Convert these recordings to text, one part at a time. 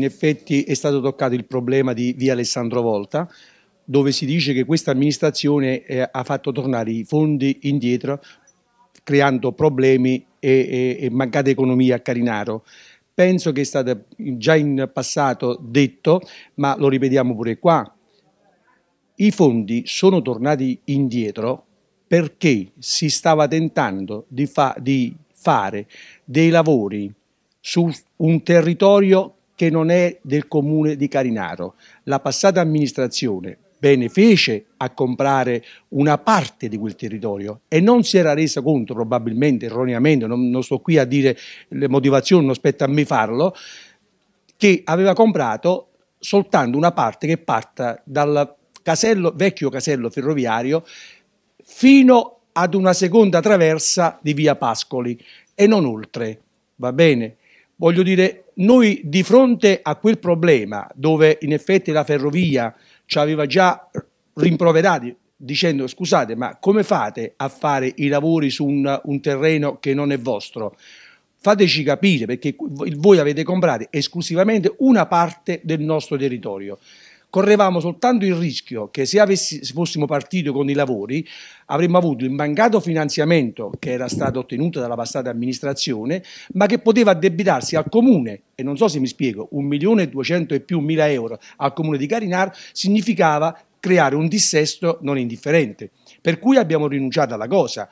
in effetti è stato toccato il problema di via Alessandro Volta, dove si dice che questa amministrazione eh, ha fatto tornare i fondi indietro creando problemi e, e, e mancata economia a Carinaro. Penso che è stato già in passato detto, ma lo ripetiamo pure qua, i fondi sono tornati indietro perché si stava tentando di, fa di fare dei lavori su un territorio che non è del comune di Carinaro. La passata amministrazione bene fece a comprare una parte di quel territorio e non si era resa conto, probabilmente erroneamente, non, non sto qui a dire le motivazioni, non spetta a me farlo, che aveva comprato soltanto una parte che parta dal casello, vecchio casello ferroviario fino ad una seconda traversa di via Pascoli e non oltre, va bene? Voglio dire, noi di fronte a quel problema dove in effetti la ferrovia ci aveva già rimproverati dicendo scusate ma come fate a fare i lavori su un, un terreno che non è vostro? Fateci capire perché voi avete comprato esclusivamente una parte del nostro territorio correvamo soltanto il rischio che se, avessi, se fossimo partiti con i lavori avremmo avuto il mancato finanziamento che era stato ottenuto dalla passata amministrazione, ma che poteva addebitarsi al comune, e non so se mi spiego, 1.200.000 e più mila euro al comune di Carinaro, significava creare un dissesto non indifferente. Per cui abbiamo rinunciato alla cosa,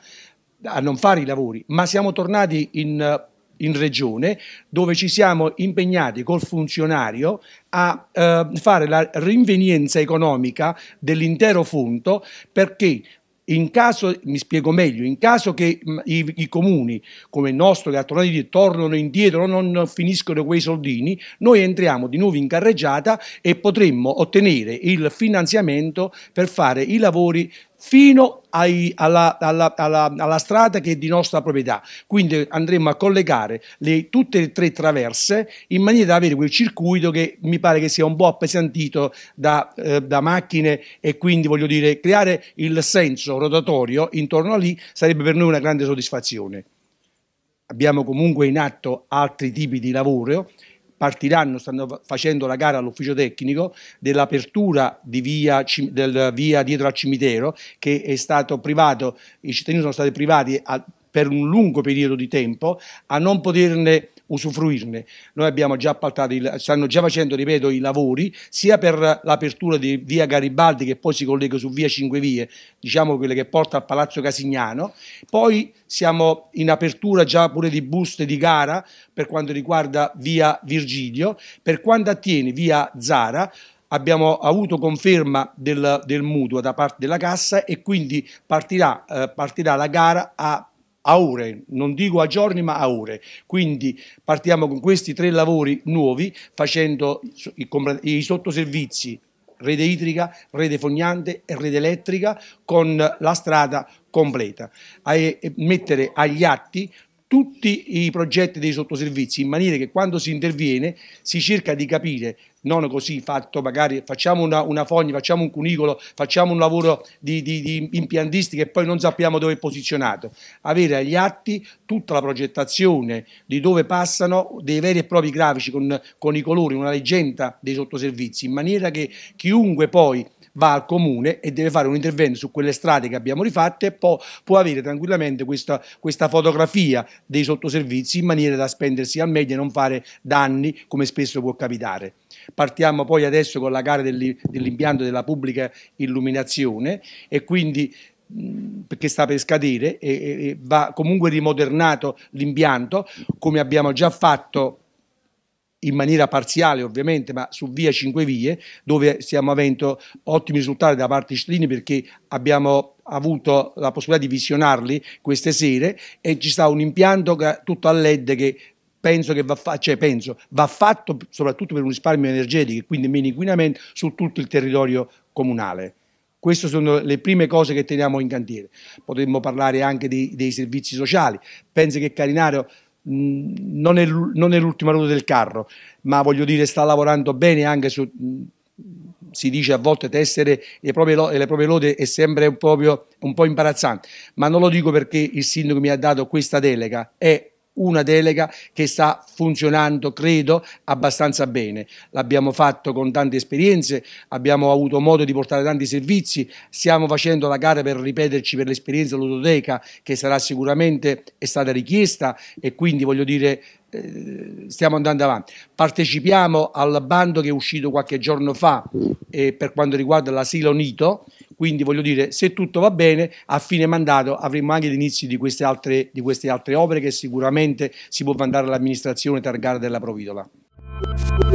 a non fare i lavori, ma siamo tornati in in regione dove ci siamo impegnati col funzionario a eh, fare la rinvenienza economica dell'intero fondo perché in caso, mi spiego meglio, in caso che mm, i, i, comuni come il nostro, Gattonati, di tornano indietro, non finiscono quei soldini, noi entriamo di nuovo in carreggiata e potremmo ottenere il finanziamento per fare i lavori fino ai, alla, alla, alla, alla, strada che è di nostra proprietà. Quindi andremo a collegare le, tutte e tre traverse in maniera da avere quel circuito che mi pare che sia un po' appesantito da, eh, da macchine e quindi voglio dire creare il senso rotatorio intorno a lì sarebbe per noi una grande soddisfazione. Abbiamo comunque in atto altri tipi di lavoro partiranno, stanno facendo la gara all'ufficio tecnico dell'apertura di via, del via dietro al cimitero che è stato privato, i cittadini sono stati privati a, per un lungo periodo di tempo a non poterne usufruirne. Noi abbiamo già appaltato, il, stanno già facendo, ripeto, i lavori sia per l'apertura di via Garibaldi che poi si collega su via Cinque Vie, diciamo quelle che porta al Palazzo Casignano, poi siamo in apertura già pure di buste di gara per quanto riguarda via Virgilio, per quanto attiene via Zara abbiamo avuto conferma del, del, mutuo da parte della cassa e quindi partirà, eh, partirà la gara a a ore, non dico a giorni ma a ore. Quindi partiamo con questi tre lavori nuovi facendo i, i sottoservizi rete idrica, rete fognante e rete elettrica con la strada completa. E mettere agli atti tutti i progetti dei sottoservizi in maniera che quando si interviene si cerca di capire non così fatto, magari facciamo una, una fogna, facciamo un cunicolo, facciamo un lavoro di, di, di impiantistica e poi non sappiamo dove è posizionato. Avere agli atti tutta la progettazione di dove passano dei veri e propri grafici con, con i colori, una leggenda dei sottoservizi, in maniera che chiunque poi va al comune e deve fare un intervento su quelle strade che abbiamo rifatte e può, può avere tranquillamente questa, questa fotografia dei sottoservizi in maniera da spendersi al meglio e non fare danni come spesso può capitare. Partiamo poi adesso con la gara dell'impianto della pubblica illuminazione e quindi perché sta per scadere e, e va comunque rimodernato l'impianto come abbiamo già fatto in maniera parziale ovviamente, ma su via 5 vie, dove stiamo avendo ottimi risultati da parte di cittadini perché abbiamo avuto la possibilità di visionarli queste sere e ci sta un impianto tutto a LED che penso che va, fa cioè penso, va fatto soprattutto per un risparmio energetico e quindi meno inquinamento su tutto il territorio comunale. Queste sono le prime cose che teniamo in cantiere. Potremmo parlare anche dei, dei servizi sociali. Penso che Carinario non è, non è l'ultima ruota del carro, ma voglio dire sta lavorando bene anche su, si dice a volte tessere le proprie, le proprie lode è sempre un, proprio, un po' imbarazzante, ma non lo dico perché il sindaco mi ha dato questa delega, è una delega che sta funzionando, credo, abbastanza bene. L'abbiamo fatto con tante esperienze, abbiamo avuto modo di portare tanti servizi, stiamo facendo la gara per ripeterci per l'esperienza ludoteca che sarà sicuramente è stata richiesta e quindi voglio dire eh, stiamo andando avanti. Partecipiamo al bando che è uscito qualche giorno fa eh, per quanto riguarda l'asilo Nito, quindi voglio dire, se tutto va bene, a fine mandato avremo anche l'inizio di, queste altre, di queste altre opere che sicuramente si può mandare all'amministrazione targare della Providola.